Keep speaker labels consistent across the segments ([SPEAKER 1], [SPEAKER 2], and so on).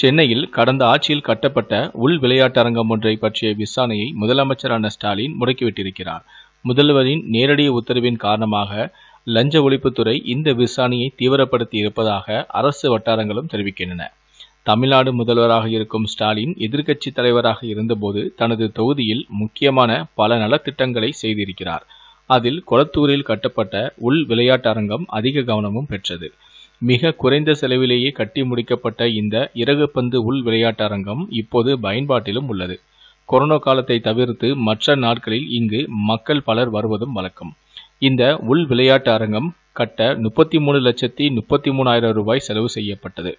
[SPEAKER 1] சென்னையில் கடந்த ஆட்சியில் கட்டப்பட்ட உள் விளையாட்டரங்கம் ஒன்றை பற்றிய விசாரணையை முதலமைச்சரான ஸ்டாலின் முடக்கிவிட்டிருக்கிறார் முதல்வரின் நேரடி உத்தரவின் காரணமாக லஞ்ச ஒழிப்புத்துறை இந்த விசாரணையை தீவிரப்படுத்தி இருப்பதாக அரசு வட்டாரங்களும் தெரிவிக்கின்றன தமிழ்நாடு முதல்வராக இருக்கும் ஸ்டாலின் எதிர்க்கட்சி தலைவராக இருந்தபோது தனது தொகுதியில் முக்கியமான பல நலத்திட்டங்களை செய்திருக்கிறார் அதில் கொளத்தூரில் கட்டப்பட்ட உள் விளையாட்டரங்கம் அதிக கவனமும் பெற்றது மிக குறைந்த செலவிலேயே கட்டி முடிக்கப்பட்ட இந்த இறகுப்பந்து உள் விளையாட்டரங்கம் இப்போது பயன்பாட்டிலும் உள்ளது கொரோனா காலத்தை தவிர்த்து மற்ற நாட்களில் இங்கு மக்கள் பலர் வருவதும் வழக்கம் இந்த உள் விளையாட்டு அரங்கம் கட்ட முப்பத்தி மூணு லட்சத்தி முப்பத்தி மூணாயிரம் ரூபாய் செலவு செய்யப்பட்டது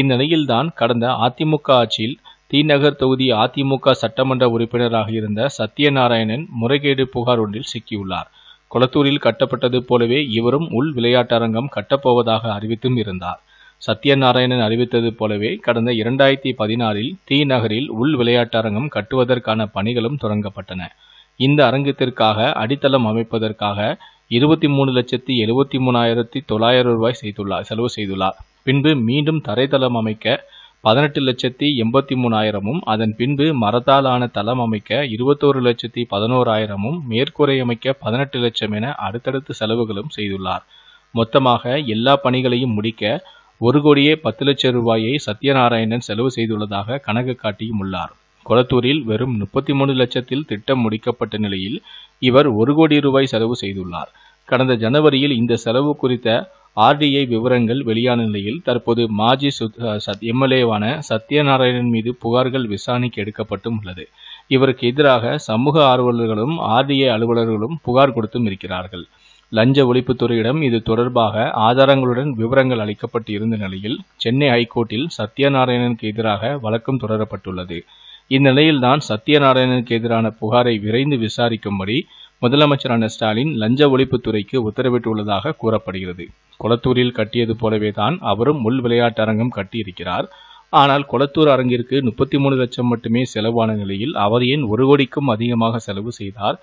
[SPEAKER 1] இந்நிலையில்தான் கடந்த அதிமுக ஆட்சியில் தீநகர் தொகுதி அதிமுக சட்டமன்ற உறுப்பினராக இருந்த சத்யநாராயணன் முறைகேடு புகார் ஒன்றில் சிக்கியுள்ளார் கொளத்தூரில் கட்டப்பட்டது போலவே இவரும் உள் விளையாட்டரங்கம் கட்டப்போவதாக அறிவித்தும் இருந்தார் சத்யநாராயணன் அறிவித்தது போலவே கடந்த இரண்டாயிரத்தி பதினாறில் தி நகரில் உள் விளையாட்டரங்கம் கட்டுவதற்கான பணிகளும் தொடங்கப்பட்டன இந்த அரங்கத்திற்காக அடித்தளம் அமைப்பதற்காக இருபத்தி மூணு லட்சத்தி எழுபத்தி மூணாயிரத்தி தொள்ளாயிரம் ரூபாய் செய்துள்ளார் செலவு செய்துள்ளார் பின்பு மீண்டும் தரைத்தளம் அமைக்க பதினெட்டு லட்சத்தி எண்பத்தி மூணாயிரமும் அதன் பின்பு மரத்தால் ஆன தளம் அமைக்க இருபத்தோரு லட்சத்தி பதினோராயிரமும் மேற்கூரை அமைக்க பதினெட்டு லட்சம் என அடுத்தடுத்து செலவுகளும் செய்துள்ளார் மொத்தமாக எல்லா பணிகளையும் முடிக்க ஒரு கோடியே பத்து லட்சம் ரூபாயை சத்யநாராயணன் செலவு செய்துள்ளதாக கணக்கு காட்டியும் உள்ளார் கொளத்தூரில் வெறும் முப்பத்தி மூணு லட்சத்தில் திட்டம் முடிக்கப்பட்ட நிலையில் இவர் ஒரு கோடி ரூபாய் செலவு செய்துள்ளார் கடந்த ஜனவரியில் இந்த செலவு குறித்த ஆர்டிஐ விவரங்கள் வெளியான நிலையில் தற்போது மாஜி எம்எல்ஏவான சத்யநாராயணன் மீது புகார்கள் விசாரணைக்கு எடுக்கப்பட்டும் உள்ளது இவருக்கு எதிராக சமூக ஆர்வலர்களும் ஆர்டிஐ அலுவலர்களும் புகார் கொடுத்தும் இருக்கிறார்கள் லஞ்ச ஒழிப்புத்துறையிடம் இது தொடர்பாக ஆதாரங்களுடன் விவரங்கள் அளிக்கப்பட்டு இருந்த நிலையில் சென்னை ஹைகோர்ட்டில் சத்யநாராயணனுக்கு எதிராக வழக்கம் தொடரப்பட்டுள்ளது இந்நிலையில் தான் சத்யநாராயணனுக்கு எதிரான புகாரை விரைந்து விசாரிக்கும்படி முதலமைச்சரான ஸ்டாலின் லஞ்ச ஒழிப்புத்துறைக்கு உத்தரவிட்டுள்ளதாக கூறப்படுகிறது கொளத்தூரில் கட்டியது போலவே தான் அவரும் உள் விளையாட்டு அரங்கம் கட்டியிருக்கிறார் ஆனால் கொளத்தூர் அரங்கிற்கு முப்பத்தி மூணு லட்சம் மட்டுமே செலவான நிலையில் அவர் ஏன் ஒரு கோடிக்கும் அதிகமாக செலவு செய்தார்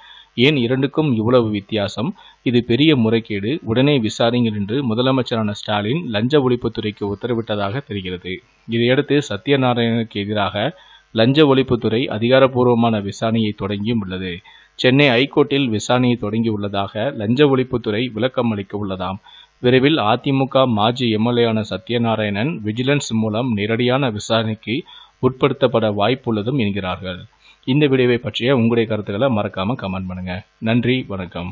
[SPEAKER 1] ஏன் இரண்டுக்கும் இவ்வளவு வித்தியாசம் இது பெரிய முறைகேடு உடனே விசாரிங்கள் என்று முதலமைச்சரான ஸ்டாலின் லஞ்ச ஒழிப்புத்துறைக்கு உத்தரவிட்டதாக தெரிகிறது இதையடுத்து சத்யநாராயணனுக்கு எதிராக லஞ்ச ஒழிப்புத்துறை அதிகாரப்பூர்வமான விசாரணையை தொடங்கியும் உள்ளது சென்னை ஐகோர்ட்டில் விசாரணையை தொடங்கியுள்ளதாக லஞ்ச ஒழிப்புத்துறை விளக்கம் அளிக்க உள்ளதாம் விரைவில் அதிமுக மாஜி எம்எல்ஏயான சத்யநாராயணன் விஜிலன்ஸ் மூலம் நேரடியான விசாரணைக்கு உட்படுத்தப்பட வாய்ப்புள்ளதும் என்கிறார்கள் இந்த வீடியோவை பற்றிய உங்களுடைய கருத்துக்களை மறக்காம கமெண்ட் பண்ணுங்க நன்றி வணக்கம்